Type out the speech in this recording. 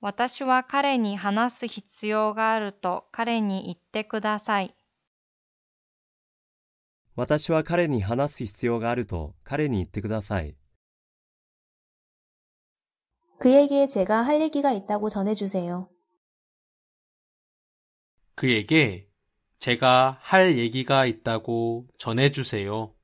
私は彼に話す必要があると彼に言ってください。私は彼に話す必要があると彼に言ってください。그에게제가할얘기가있다고전해주세 요。 그에게제가할얘기가있다고전해주세요